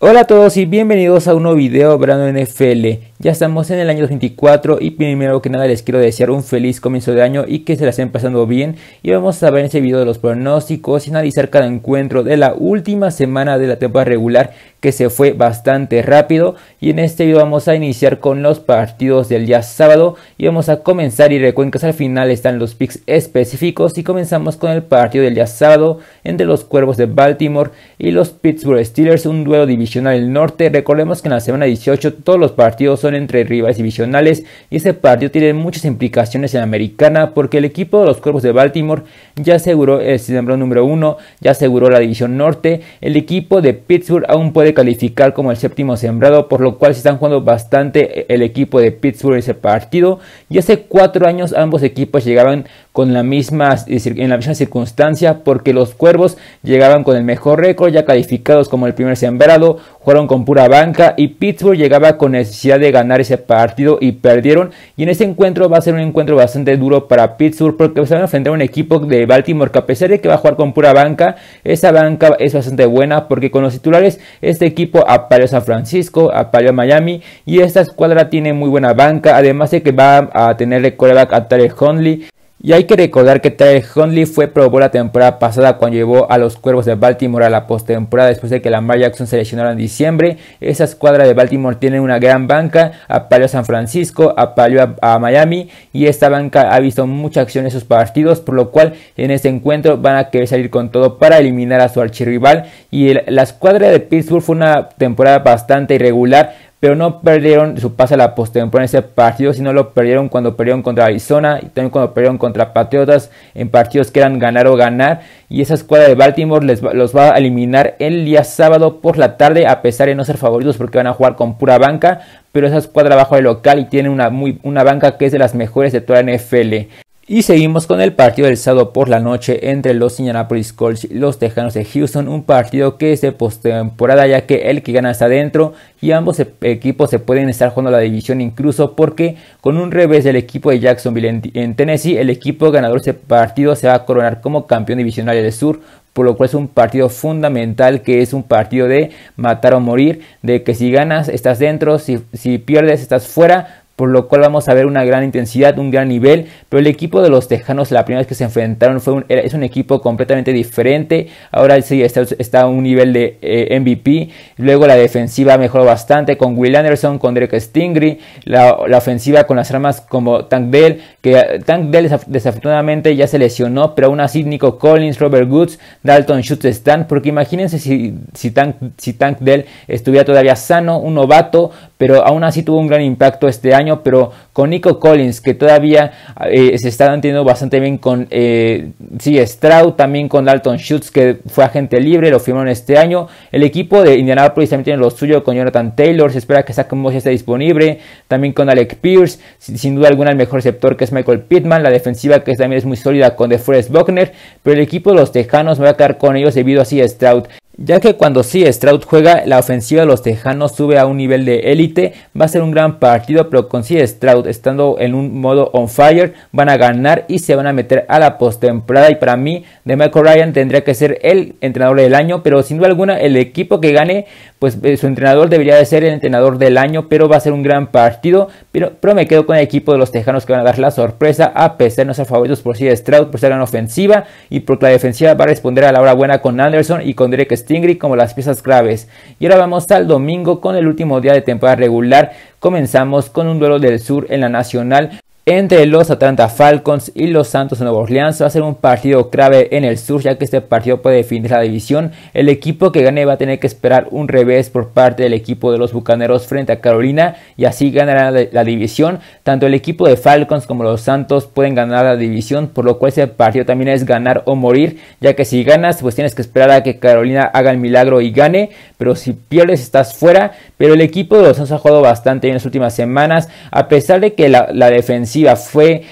Hola a todos y bienvenidos a un nuevo video Brando NFL. Ya estamos en el año 24 y primero que nada les quiero desear un feliz comienzo de año y que se la estén pasando bien. Y vamos a ver en este video de los pronósticos y analizar cada encuentro de la última semana de la temporada regular que se fue bastante rápido y en este video vamos a iniciar con los partidos del día sábado y vamos a comenzar y recuerden que al final están los picks específicos y comenzamos con el partido del día sábado entre los Cuervos de Baltimore y los Pittsburgh Steelers, un duelo divisional del norte. Recordemos que en la semana 18 todos los partidos son entre rivales divisionales y ese partido tiene muchas implicaciones en americana porque el equipo de los Cuervos de Baltimore ya aseguró el sembrón número 1, ya aseguró la división norte, el equipo de Pittsburgh aún puede calificar como el séptimo sembrado, por lo cual se están jugando bastante eh, el equipo de Pittsburgh ese partido. Y hace cuatro años ambos equipos llegaban con la misma, en la misma circunstancia, porque los cuervos llegaban con el mejor récord, ya calificados como el primer sembrado, jugaron con pura banca y Pittsburgh llegaba con necesidad de ganar ese partido y perdieron. Y en ese encuentro va a ser un encuentro bastante duro para Pittsburgh porque se van a enfrentar a un equipo de Baltimore que a pesar de que va a jugar con pura banca, esa banca es bastante buena porque con los titulares este equipo apaleó a San Francisco, apaleó a Miami y esta escuadra tiene muy buena banca, además de que va a tener el coreback a Tarek Hundley. Y hay que recordar que Tyler Huntley fue Pro la temporada pasada cuando llevó a los Cuervos de Baltimore a la postemporada después de que Lamar Jackson se lesionara en diciembre. Esa escuadra de Baltimore tiene una gran banca, apaleó a San Francisco, a a, a, Miami y esta banca ha visto mucha acción en sus partidos, por lo cual en este encuentro van a querer salir con todo para eliminar a su archirrival. Y la escuadra de Pittsburgh fue una temporada bastante irregular, pero no perdieron su pase a la postemporada en ese partido, sino lo perdieron cuando perdieron contra Arizona y también cuando perdieron contra Patriotas en partidos que eran ganar o ganar. Y esa escuadra de Baltimore les los va a eliminar el día sábado por la tarde, a pesar de no ser favoritos porque van a jugar con pura banca. Pero esa escuadra bajo el local y tiene una, muy, una banca que es de las mejores de toda la NFL. Y seguimos con el partido del sábado por la noche entre los Indianapolis Colts y los Tejanos de Houston, un partido que es de postemporada ya que el que gana está adentro y ambos e-, equipos se pueden estar jugando la división incluso porque con un revés del equipo de Jacksonville en, Tennessee, el equipo ganador de ese partido se va a coronar como campeón divisional del sur por lo cual es un partido fundamental que es un partido de matar o morir, de que si ganas estás dentro, si, si pierdes estás fuera, por lo cual vamos a ver una gran intensidad, un gran nivel, pero el equipo de los Tejanos la primera vez que se enfrentaron fue un, es un equipo completamente diferente, ahora sí está, a un nivel de eh, MVP, luego la defensiva mejoró bastante con Will Anderson, con Derek Stingry, la, ofensiva con las armas como Tank Dell, que eh, Tank Dell desafortunadamente ya se lesionó, pero aún así Nico Collins, Robert Goods, Dalton Schultz están, porque imagínense si, si, Tank, si Tank Dell estuviera todavía sano, un novato, pero aún así tuvo un gran impacto este año, pero con Nico Collins, que todavía eh, se está manteniendo bastante bien con, eh, sí, Stroud, también con Dalton Schultz, que fue agente libre, lo firmaron este año. El equipo de Indianapolis también tiene lo suyo con Jonathan Taylor, se espera que saque ya esté disponible, también con Alec Pierce, sin duda alguna el mejor receptor que es Michael Pittman, la defensiva que también es muy sólida con DeForest Buckner, pero el equipo de los Tejanos me va a quedar con ellos debido a así a Stroud ya que cuando sí Stroud juega, la ofensiva de los Tejanos sube a un nivel de élite, va a ser un gran partido, pero con sí Stroud estando en un modo on fire, van a ganar y se van a meter a la postemporada y para mí, de Michael Ryan tendría que ser el entrenador del año, pero sin duda alguna el equipo que gane pues eh, su entrenador debería de ser el entrenador del año, pero va a ser un gran partido. Pero, pero me quedo con el equipo de los Tejanos que van a dar la sorpresa, a pesar de no ser favoritos por sí Stroud, por ser la ofensiva y porque la defensiva va a responder a la hora buena con Anderson y con Derek Stingri, como las piezas graves. Y ahora vamos al domingo con el último día de temporada regular. Comenzamos con un duelo del sur en la nacional entre los Atlanta Falcons y los Santos de Nueva Orleans va a ser un partido clave en el sur ya que este partido puede definir la división. El equipo que gane va a tener que esperar un revés por parte del equipo de los Bucaneros frente a Carolina y así ganará la, división. Tanto el equipo de Falcons como los Santos pueden ganar la división por lo cual ese partido también es ganar o morir ya que si ganas pues tienes que esperar a que Carolina haga el milagro y gane pero si pierdes estás fuera pero el equipo de los Santos ha jugado bastante en las últimas semanas a pesar de que la defensiva fue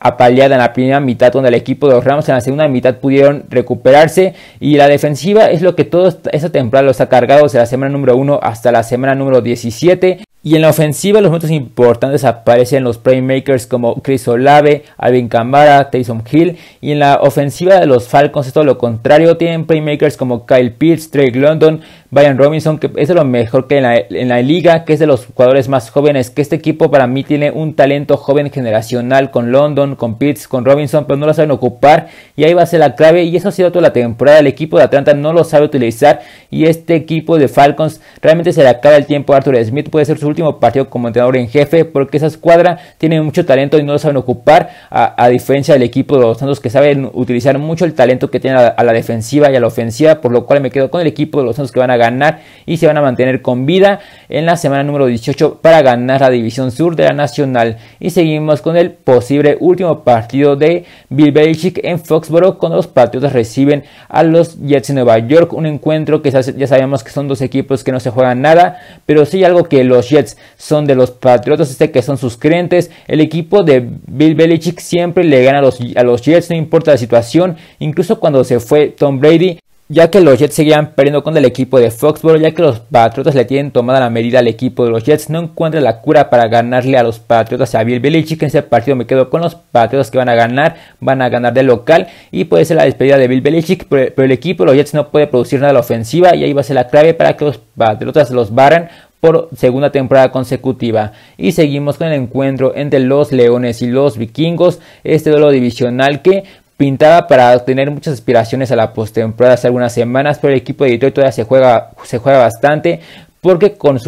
apaleada en la primera mitad donde el equipo de los Rams en la segunda mitad pudieron recuperarse y la defensiva es lo que todo esta temporada los ha cargado desde la semana número 1 hasta la semana número 17 y en la ofensiva los momentos importantes aparecen los playmakers como Chris Olave, Alvin Kamara, Taysom Hill y en la ofensiva de los Falcons todo lo contrario, tienen playmakers como Kyle Pitts, Drake London, Brian Robinson, que es lo mejor que en la, en la, liga, que es de los jugadores más jóvenes, que este equipo para mí tiene un talento joven generacional con London, con Pitts, con Robinson, pero no lo saben ocupar y ahí va a ser la clave y eso ha sido toda la temporada, el equipo de Atlanta no lo sabe utilizar y este equipo de Falcons realmente se le acaba el tiempo a Arthur Smith, puede ser su último partido como entrenador en jefe porque esa escuadra tiene mucho talento y no lo saben ocupar a, diferencia del equipo de los Santos que saben utilizar mucho el talento que tiene a la defensiva y a la ofensiva, por lo cual me quedo con el equipo de los Santos que van a ganar y se van a mantener con vida en la semana número 18 para ganar la división sur de la nacional. Y seguimos con el posible último partido de Bill Belichick en Foxborough cuando los Patriotas reciben a los Jets de Nueva York. Un encuentro que ya sabemos que son dos equipos que no se juegan nada, pero sí algo que los Jets son de los Patriotas, este que son sus creentes El equipo de Bill Belichick siempre le gana a los, a los Jets, no importa la situación, incluso cuando se fue Tom Brady, ya que los Jets seguían perdiendo con el equipo de Foxborough, ya que los Patriotas le tienen tomada la medida al equipo de los Jets, no encuentra la cura para ganarle a los Patriotas a Bill Belichick, en ese partido me quedo con los Patriotas que van a ganar, van a ganar de local y puede ser la despedida de Bill Belichick, pero, el equipo de los Jets no puede producir nada a la ofensiva y ahí va a ser la clave para que los Patriotas los barran por segunda temporada consecutiva. Y seguimos con el encuentro entre los Leones y los Vikingos, este duelo divisional que pintaba para obtener muchas aspiraciones a la postemporada hace algunas semanas, pero el equipo de Detroit todavía se juega, se juega bastante porque con,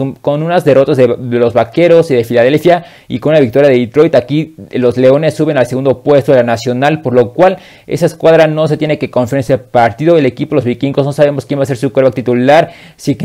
unas derrotas de, los Vaqueros y de Filadelfia y con la victoria de Detroit, aquí los Leones suben al segundo puesto de la Nacional, por lo cual esa escuadra no se tiene que confiar en ese partido. El equipo, los vikingos, no sabemos quién va a ser su cuerpo titular, si,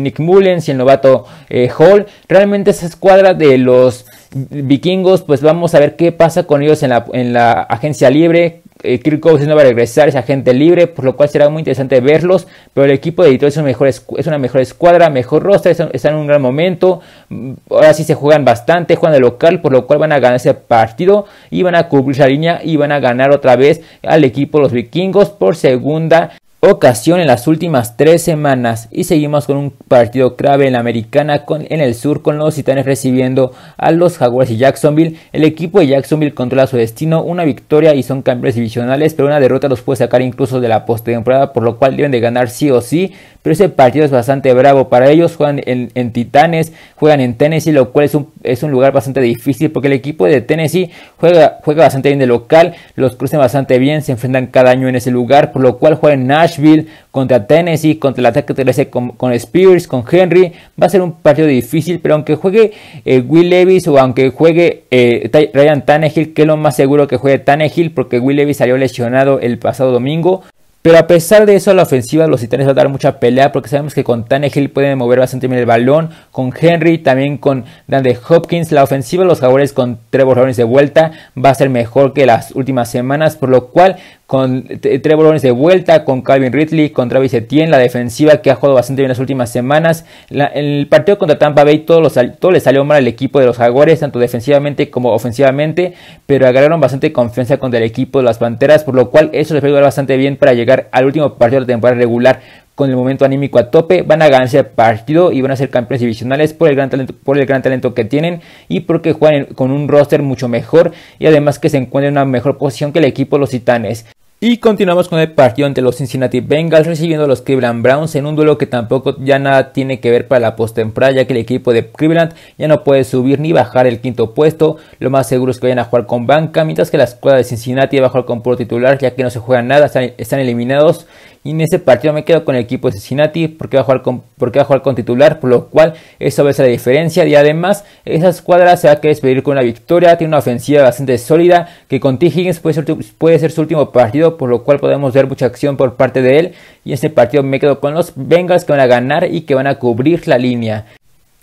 Nick Mullen, si el novato eh, Hall. Realmente esa escuadra de los vikingos, pues vamos a ver qué pasa con ellos la, en la agencia libre, eh, Kirk no va a regresar, es agente libre, por lo cual será muy interesante verlos. Pero el equipo de Detroit es, una mejor, escuadra, mejor roster, están, en un gran momento. Mm, ahora sí se juegan bastante, juegan de local, por lo cual van a ganar ese partido y van a cubrir esa línea y van a ganar otra vez al equipo los vikingos por segunda ocasión en las últimas tres semanas y seguimos con un partido clave en la americana con, en el sur con los titanes recibiendo a los jaguars y Jacksonville. El equipo de Jacksonville controla su destino, una victoria y son campeones divisionales, pero una derrota los puede sacar incluso de la postemporada, por lo cual deben de ganar sí o sí pero ese partido es bastante bravo para ellos. Juegan en, Titanes, juegan en Tennessee, lo cual es un, es un, lugar bastante difícil porque el equipo de Tennessee juega, juega bastante bien de local, los crucen bastante bien, se enfrentan cada año en ese lugar, por lo cual juegan en Nashville contra Tennessee, contra el ataque 13 con, con Spears, con Henry. Va a ser un partido difícil, pero aunque juegue eh, Will Levis o aunque juegue eh, Ryan Tannehill, que es lo más seguro que juegue Tannehill porque Will Levis salió lesionado el pasado domingo, pero a pesar de eso, la ofensiva los titanes va a dar mucha pelea porque sabemos que con Tannehill pueden mover bastante bien el balón, con Henry, también con Dante Hopkins. La ofensiva de los jaguares con Trevor borradores de vuelta va a ser mejor que las últimas semanas, por lo cual con tres bolones de vuelta, con Calvin Ridley, con Travis Etienne, la defensiva que ha jugado bastante bien las últimas semanas. La, el partido contra Tampa Bay todo, los, le salió mal al equipo de los Jaguares, tanto defensivamente como ofensivamente, pero agarraron bastante confianza contra el equipo de las Panteras, por lo cual eso les va ayudar bastante bien para llegar al último partido de la temporada regular con el momento anímico a tope, van a ganarse el partido y van a ser campeones divisionales por el gran talento, por el gran talento que tienen y porque juegan con un roster mucho mejor y además que se encuentran en una mejor posición que el equipo de los titanes. Y continuamos con el partido entre los Cincinnati Bengals recibiendo a los Cleveland Browns en un duelo que tampoco ya nada tiene que ver para la postemporada, ya que el equipo de Cleveland ya no puede subir ni bajar el quinto puesto. Lo más seguro es que vayan a jugar con banca, mientras que la escuela de Cincinnati va a jugar con puro titular, ya que no se juega nada, están eliminados y en ese partido me quedo con el equipo de Cincinnati porque va a jugar con, porque va con titular, por lo cual eso va a ser la diferencia. Y además, esa escuadra se va a despedir con una victoria. Tiene una ofensiva bastante sólida que con T. Higgins puede ser, su último partido, por lo cual podemos ver mucha acción por parte de él. Y en este partido me quedo con los Bengals que van a ganar y que van a cubrir la línea.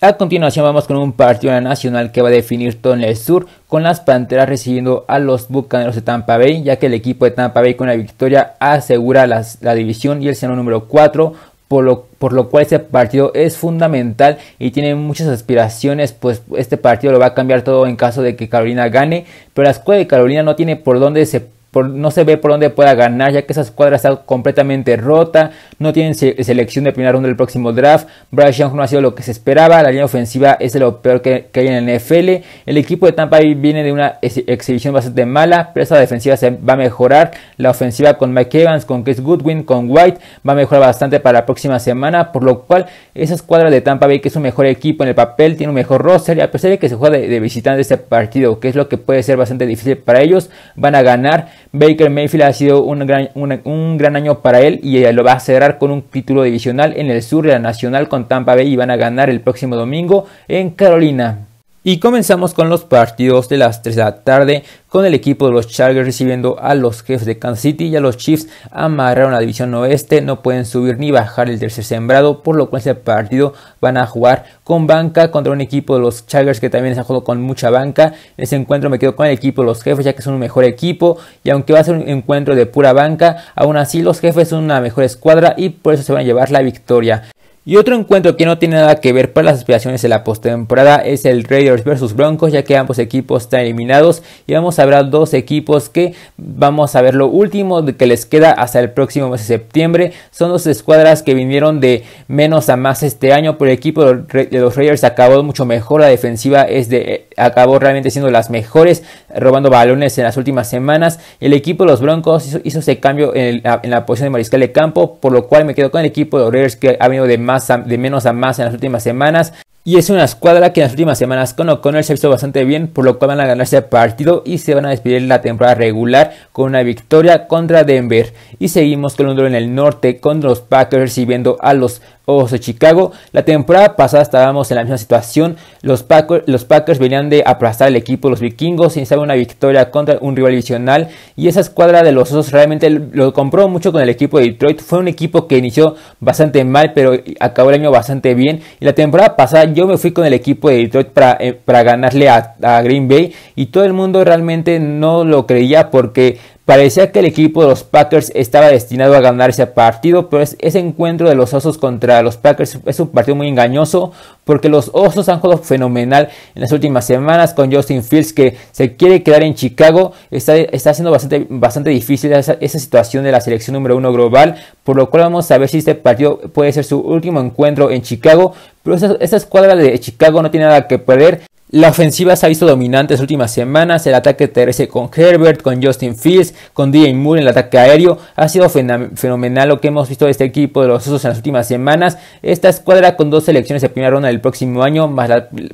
A continuación vamos con un partido nacional que va a definir todo en el sur con las Panteras recibiendo a los Bucaneros de Tampa Bay, ya que el equipo de Tampa Bay con la victoria asegura la división y el seno número 4, por lo, por lo, cual este partido es fundamental y tiene muchas aspiraciones, pues este partido lo va a cambiar todo en caso de que Carolina gane, pero la escuela de Carolina no tiene por dónde se no se ve por dónde pueda ganar, ya que esa escuadra está completamente rota, no tienen selección de primera ronda del próximo draft, Bryce no ha sido lo que se esperaba, la línea ofensiva es lo peor que, hay en el NFL, el equipo de Tampa Bay viene de una exhibición bastante mala, pero esa defensiva se va a mejorar, la ofensiva con Mike con Chris Goodwin, con White, va a mejorar bastante para la próxima semana, por lo cual esa escuadra de Tampa Bay, que es un mejor equipo en el papel, tiene un mejor roster, y a pesar de que se juega de, de visitante este partido, que es lo que puede ser bastante difícil para ellos, van a ganar Baker Mayfield ha sido un gran, un, gran año para él y lo va a cerrar con un título divisional en el sur de la Nacional con Tampa Bay y van a ganar el próximo domingo en Carolina. Y comenzamos con los partidos de las 3 de la tarde, con el equipo de los Chargers recibiendo a los jefes de Kansas City y a los Chiefs amarraron la división oeste, no pueden subir ni bajar el tercer sembrado, por lo cual ese partido van a jugar con banca contra un equipo de los Chargers que también se jugado con mucha banca. En ese encuentro me quedo con el equipo de los jefes ya que son un mejor equipo y aunque va a ser un encuentro de pura banca, aún así los jefes son una mejor escuadra y por eso se van a llevar la victoria. Y otro encuentro que no tiene nada que ver para las aspiraciones de la postemporada es el Raiders versus Broncos, ya que ambos equipos están eliminados y vamos a ver dos equipos que vamos a ver lo último que les queda hasta el próximo mes de septiembre. Son dos escuadras que vinieron de menos a más este año, pero el equipo de los Raiders acabó mucho mejor, la defensiva es de, acabó realmente siendo las mejores, robando balones en las últimas semanas. El equipo de los Broncos hizo, ese cambio en, en, la posición de mariscal de campo, por lo cual me quedo con el equipo de los Raiders que ha venido de más de menos a más en las últimas semanas. Y es una escuadra que en las últimas semanas con el se ha bastante bien, por lo cual van a ganarse ese partido y se van a despedir la temporada regular con una victoria contra Denver. Y seguimos con un en el norte Con los Packers recibiendo a los Ojos de Chicago. La temporada pasada estábamos en la misma situación. Los Packers, venían de aplastar el equipo de los vikingos, sin saber una victoria contra un rival divisional. Y esa escuadra de los Osos realmente lo compró mucho con el equipo de Detroit. Fue un equipo que inició bastante mal, pero acabó el año bastante bien. Y la temporada pasada yo me fui con el equipo de Detroit para, eh, ganarle a Green Bay. Y todo el mundo realmente no lo creía porque Parecía que el equipo de los Packers estaba destinado a ganar ese partido, pero ese encuentro de los Osos contra los Packers es un partido muy engañoso porque los Osos han jugado fenomenal en las últimas semanas con Justin Fields que se quiere quedar en Chicago. Está, está siendo bastante, bastante difícil esa, situación de la selección número uno global, por lo cual vamos a ver si este partido puede ser su último encuentro en Chicago, pero esa, esa, escuadra de Chicago no tiene nada que perder. La ofensiva se ha visto dominante las últimas semanas. El ataque terrestre con Herbert, con Justin Fields, con DJ Moore en el ataque aéreo. Ha sido fenomenal lo que hemos visto de este equipo de los Osos en las últimas semanas. Esta escuadra con dos selecciones de primera ronda del próximo año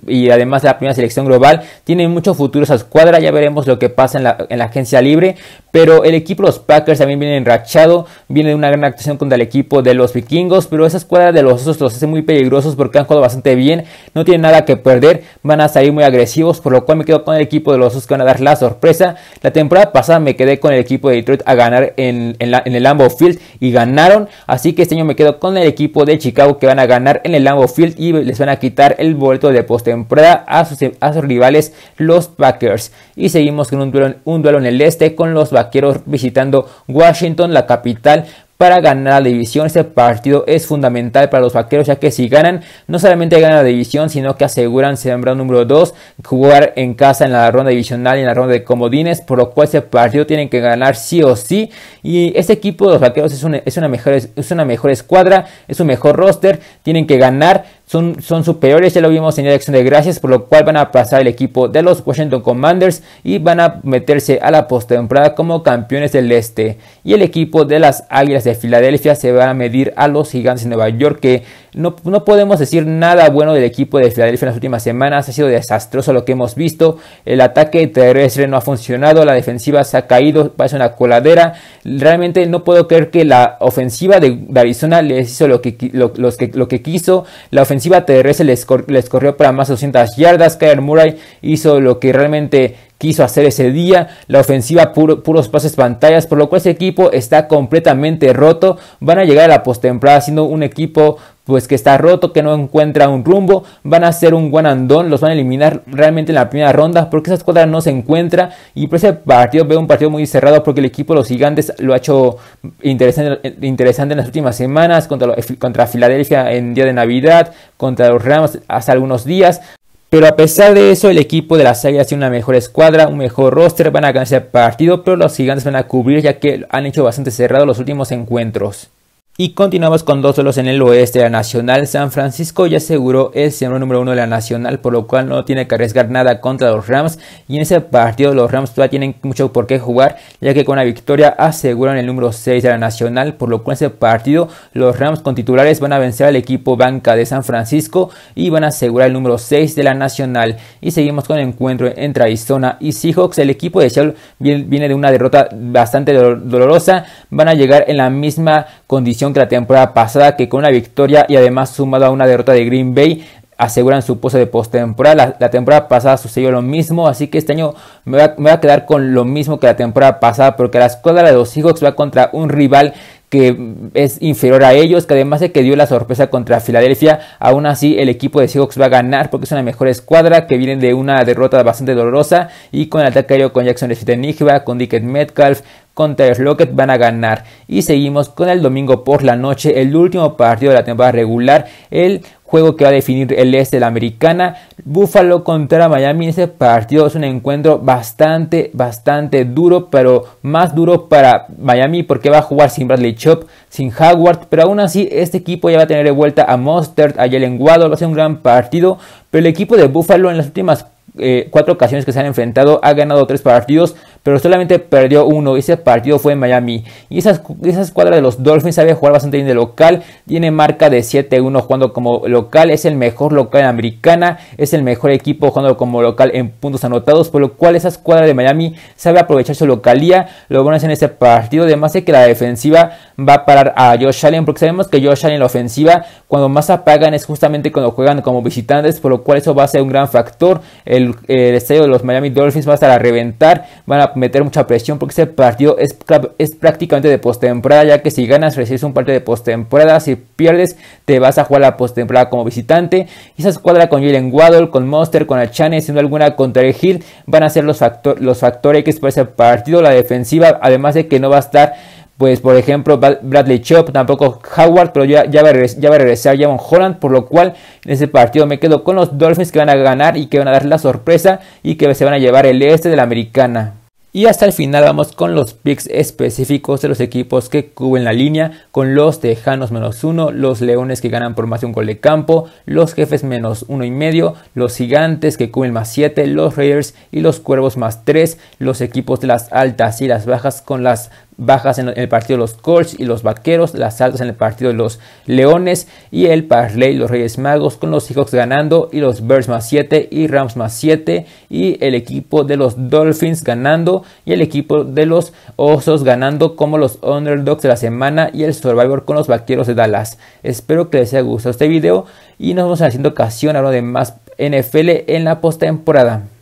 y además la primera selección global. Tiene mucho futuro esa escuadra. Ya veremos lo que pasa en la agencia libre. Pero el equipo de los Packers también viene enrachado, viene de una gran actuación contra el equipo de los vikingos, pero esa escuadra de los osos los hace muy peligrosos porque han jugado bastante bien, no tienen nada que perder, van a salir muy agresivos, por lo cual me quedo con el equipo de los osos que van a dar la sorpresa. La temporada pasada me quedé con el equipo de Detroit a ganar en, en el Lambeau Field y ganaron, así que este año me quedo con el equipo de Chicago que van a ganar en el Lambeau Field y les van a quitar el boleto de postemporada a sus, a sus rivales los Packers. Y seguimos con un duelo, un duelo en el este con los vaqueros visitando Washington, la capital para ganar la división. Este partido es fundamental para los vaqueros, ya que si ganan, no solamente ganan la división, sino que aseguran sembrar número 2, jugar en casa en la ronda divisional y en la ronda de comodines, por lo cual este partido tienen que ganar sí o sí. Y este equipo de los vaqueros es una, mejor, es una mejor escuadra, es un mejor roster, tienen que ganar son, superiores, ya lo vimos en la elección de gracias, por lo cual van a pasar el equipo de los Washington Commanders y van a meterse a la postemporada como campeones del este. Y el equipo de las Águilas de Filadelfia se va a medir a los Gigantes de Nueva York que no, podemos decir nada bueno del equipo de Filadelfia en las últimas semanas. Ha sido desastroso lo que hemos visto. El ataque terrestre no ha funcionado. La defensiva se ha caído. Parece una coladera. Realmente no puedo creer que la ofensiva de Arizona les hizo lo que, que, lo que quiso. La ofensiva terrestre les, les corrió para más de 200 yardas. Kyler Murray hizo lo que realmente quiso hacer ese día. La ofensiva puros pases pantallas, por lo cual ese equipo está completamente roto. Van a llegar a la postemporada siendo un equipo pues que está roto, que no encuentra un rumbo, van a hacer un one and los van a eliminar realmente en la primera ronda porque esa escuadra no se encuentra y por ese partido veo un partido muy cerrado porque el equipo los gigantes lo ha hecho interesante, interesante en las últimas semanas contra, contra Filadelfia en día de Navidad, contra los Rams hace algunos días, pero a pesar de eso, el equipo de las Águilas tiene una mejor escuadra, un mejor roster, van a ganar el partido, pero los gigantes van a cubrir ya que han hecho bastante cerrado los últimos encuentros. Y continuamos con dos solos en el oeste de la Nacional. San Francisco ya aseguró el sembrón número uno de la Nacional, por lo cual no tiene que arriesgar nada contra los Rams. Y en ese partido los Rams todavía tienen mucho por qué jugar, ya que con la victoria aseguran el número 6 de la Nacional, por lo cual en ese partido los Rams con titulares van a vencer al equipo banca de San Francisco y van a asegurar el número 6 de la Nacional. Y seguimos con el encuentro entre Arizona y Seahawks. El equipo de Seattle viene de una derrota bastante dolorosa. Van a llegar en la misma condición la temporada pasada, que con una victoria y además sumado a una derrota de Green Bay, aseguran su pose de postemporada. La, la, temporada pasada sucedió lo mismo, así que este año me voy, a, me a, quedar con lo mismo que la temporada pasada, porque la escuadra de los Seahawks va contra un rival que es inferior a ellos, que además de que dio la sorpresa contra Filadelfia, aún así el equipo de Seahawks va a ganar porque es una mejor escuadra que vienen de una derrota bastante dolorosa y con el ataque con Jackson Nijba, con Dickett Metcalf, con Tyler Lockett van a ganar. Y seguimos con el domingo por la noche, el último partido de la temporada regular, el juego que va a definir el este de la americana. Buffalo contra Miami en partido es un encuentro bastante, bastante duro, pero más duro para Miami porque va a jugar sin Bradley sin Howard, pero aún así este equipo ya va a tener de vuelta a Mustard, a Jalen Waddle, va a ser un gran partido, pero el equipo de Buffalo en las últimas eh, cuatro ocasiones que se han enfrentado ha ganado tres partidos, pero solamente perdió uno. Y Ese partido fue en Miami. Y esa, escuadra de los Dolphins sabe jugar bastante bien de local. Tiene marca de 7-1 jugando como local. Es el mejor local en americana. Es el mejor equipo jugando como local en puntos anotados. Por lo cual esa escuadra de Miami sabe aprovechar su localía. Lo bueno es en ese partido. Además de que la defensiva va a parar a Josh Allen. Porque sabemos que Josh Allen en la ofensiva cuando más apagan es justamente cuando juegan como visitantes. Por lo cual eso va a ser un gran factor. El, el estadio de los Miami Dolphins va a estar a reventar. Van a meter mucha presión porque este partido es, prácticamente de postemporada, ya que si ganas recibes un partido de postemporada, si pierdes te vas a jugar la postemporada como visitante. esa escuadra con Jalen Waddle, con Monster, con Achane, siendo alguna contra el Hill, van a ser los, factores los factores que para ese partido. La defensiva, además de que no va a estar pues por ejemplo Bradley Chop, tampoco Howard, pero ya, ya, va, a regresar, ya va a regresar Javon Holland, por lo cual en ese partido me quedo con los Dolphins que van a ganar y que van a dar la sorpresa y que se van a llevar el este de la americana. Y hasta el final vamos con los picks específicos de los equipos que cubren la línea, con los Tejanos menos uno, los Leones que ganan por más de un gol de campo, los Jefes menos uno y medio, los Gigantes que cubren más siete, los Raiders y los Cuervos más tres, los equipos de las altas y las bajas con las bajas en el partido de los Colts y los Vaqueros, las altas en el partido de los Leones y el Parley, los Reyes Magos con los Seahawks ganando y los Bears más 7 y Rams más 7 y el equipo de los Dolphins ganando y el equipo de los Osos ganando como los Underdogs de la semana y el Survivor con los Vaqueros de Dallas. Espero que les haya gustado este video y nos vamos haciendo ocasión a de más NFL en la postemporada.